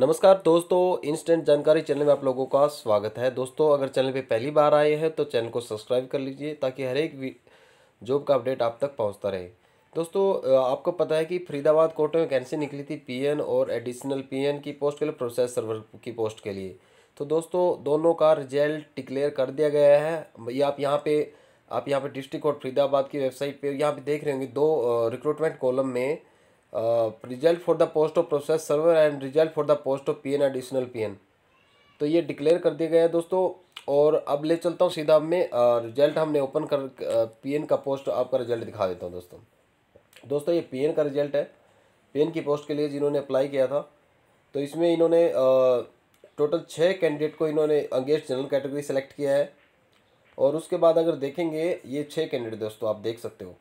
नमस्कार दोस्तों इंस्टेंट जानकारी चैनल में आप लोगों का स्वागत है दोस्तों अगर चैनल पे पहली बार आए हैं तो चैनल को सब्सक्राइब कर लीजिए ताकि हर एक जॉब का अपडेट आप तक पहुंचता रहे दोस्तों आपको पता है कि फरीदाबाद कोर्ट में कैंसिल निकली थी पीएन और एडिशनल पीएन की पोस्ट के लिए प्रोसेस सर्वर की पोस्ट के लिए तो दोस्तों दोनों का रिजल्ट डिक्लेयर कर दिया गया है ये आप यहाँ पर आप यहाँ पर डिस्ट्रिक्ट कोर्ट फरीदाबाद की वेबसाइट पर यहाँ पर देख रहे होंगे दो रिक्रूटमेंट कॉलम में result for the post of process server and result for the post of P N additional P N तो ये डिक्लेयर कर दिया गया है दोस्तों और अब ले चलता हूँ सीधा हमें रिजल्ट uh, हमने ओपन कर पी uh, एन का पोस्ट आपका रिजल्ट दिखा देता हूँ दोस्तों दोस्तों ये पी एन का रिजल्ट है पी एन की पोस्ट के लिए जिन्होंने अप्लाई किया था तो इसमें इन्होंने टोटल छः कैंडिडेट को इन्होंने अंगेस्ट जनरल कैटेगरी सेलेक्ट किया है और उसके बाद अगर देखेंगे ये छः कैंडिडेट दोस्तों आप देख सकते हो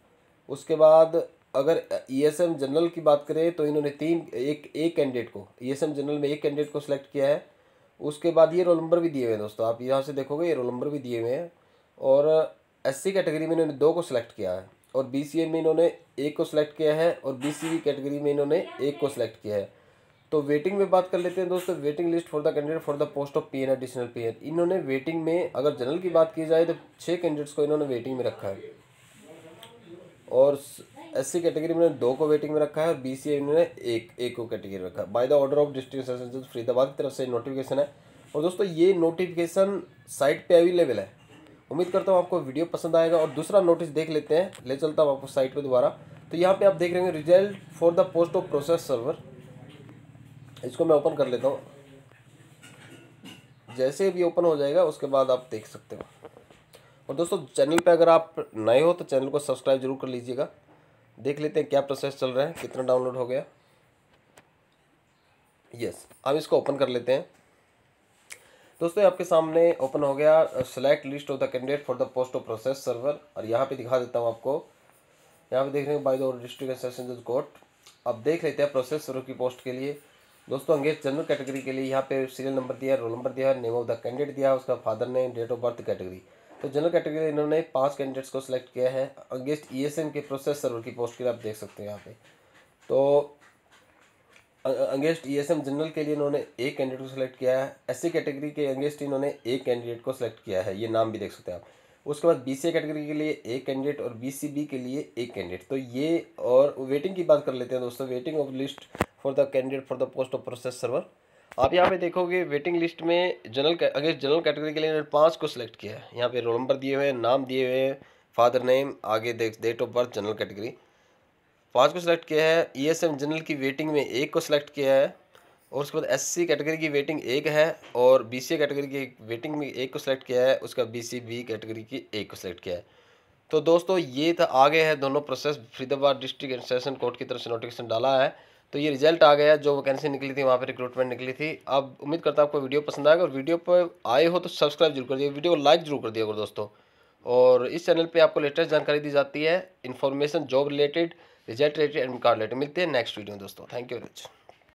उसके बाद अगर ईएसएम e जनरल की बात करें तो इन्होंने तीन एक एक कैंडिडेट को ईएसएम e जनरल में एक कैंडिडेट को सिलेक्ट किया है उसके बाद ये रोल नंबर भी दिए हुए हैं दोस्तों आप यहाँ से देखोगे ये रोल नंबर भी दिए हुए हैं और एससी कैटेगरी में इन्होंने दो को सिलेक्ट किया है और ए में इन्होंने एक को सिलेक्ट किया है और बी कैटेगरी में इन्होंने एक को सिलेक्ट किया है तो वेटिंग में बात कर लेते हैं दोस्तों waiting list for the candidate for the post of P N additional P N इन्होंने वेटिंग में अगर जनरल की बात की जाए तो छः कैंडिडेट्स को इन्होंने वेटिंग में रखा है और एस सी कैटेगरी में दो को वेटिंग में रखा है और बी सी ने एक एक को कैटेगरी में रखा है by the order of district Faridabad की तरफ से नोटिफिकेशन है और दोस्तों ये नोटिफिकेशन साइट पे अवेलेबल है उम्मीद करता हूँ आपको वीडियो पसंद आएगा और दूसरा नोटिस देख लेते हैं ले चलता हूँ आपको साइट पर दोबारा तो यहाँ पे आप देख रहे हैं result for the post of process server इसको मैं ओपन कर लेता हूँ जैसे भी ओपन हो जाएगा उसके बाद आप देख सकते हो और दोस्तों चैनल पे अगर आप नए हो तो चैनल को सब्सक्राइब जरूर कर लीजिएगा देख लेते हैं क्या प्रोसेस चल रहा है कितना डाउनलोड हो गया यस हम इसको ओपन कर लेते हैं दोस्तों आपके सामने ओपन हो गया select list of the candidate for the post of process server और यहाँ पे दिखा देता हूँ आपको यहाँ पे देख रहे हैं बाई द डिस्ट्रिक्ट कोर्ट अब देख लेते हैं प्रोसेस सर्वर की पोस्ट के लिए दोस्तों अंगेज जनरल कैटेगरी के लिए यहाँ पे सीरियल नंबर दिया है रोल नंबर दिया है नेम ऑफ द कैंडिडेट दिया है उसका father name date of birth category तो जनरल कैटेगरी इन्होंने पाँच कैंडिडेट्स को सिलेक्ट किया है अगेंस्ट ई e के प्रोसेस सर्वर की पोस्ट के लिए आप देख सकते हैं यहाँ पे तो अगेंस्ट ई जनरल के लिए इन्होंने एक कैंडिडेट को सिलेक्ट किया है एस कैटेगरी के अगेंस्ट इन्होंने एक कैंडिडेट को सिलेक्ट किया है ये नाम भी देख सकते हैं आप उसके बाद बी कैटेगरी के लिए एक कैंडिडेट और बी के लिए एक कैंडिडेट तो ये और वेटिंग की बात कर लेते हैं दोस्तों waiting of list for the candidate for the post of process server आप यहाँ पे देखोगे वेटिंग लिस्ट में जनरल अगर जनरल कैटेगरी के लिए इन्होंने पाँच को सिलेक्ट किया है यहाँ पे रोल नंबर दिए हुए हैं नाम दिए हुए हैं फादर नेम आगे date of birth general category पाँच को सिलेक्ट किया है ई एस एम जनरल की वेटिंग में एक को सिलेक्ट किया है और उसके बाद एस सी कैटेगरी की वेटिंग एक है और बी सी कैटेगरी की वेटिंग में एक को सिलेक्ट किया है उसका बी सी बी कैटेगरी की एक को सिलेक्ट किया है तो दोस्तों ये था आगे है दोनों process Faridabad district and session court की तरफ से नोटिफिकेशन डाला है तो ये रिजल्ट आ गया जो वैकेंसी निकली थी वहाँ पर रिक्रूटमेंट निकली थी अब उम्मीद करता हूँ आपको वीडियो पसंद आएगा और वीडियो पर आए हो तो सब्सक्राइब जरूर कर दिए वीडियो को लाइक जरूर कर दिया करो दोस्तों और इस चैनल पे आपको लेटेस्ट जानकारी दी जाती है information job related result related admit card related मिलते हैं नेक्स्ट वीडियो में दोस्तों थैंक यू वेरी मच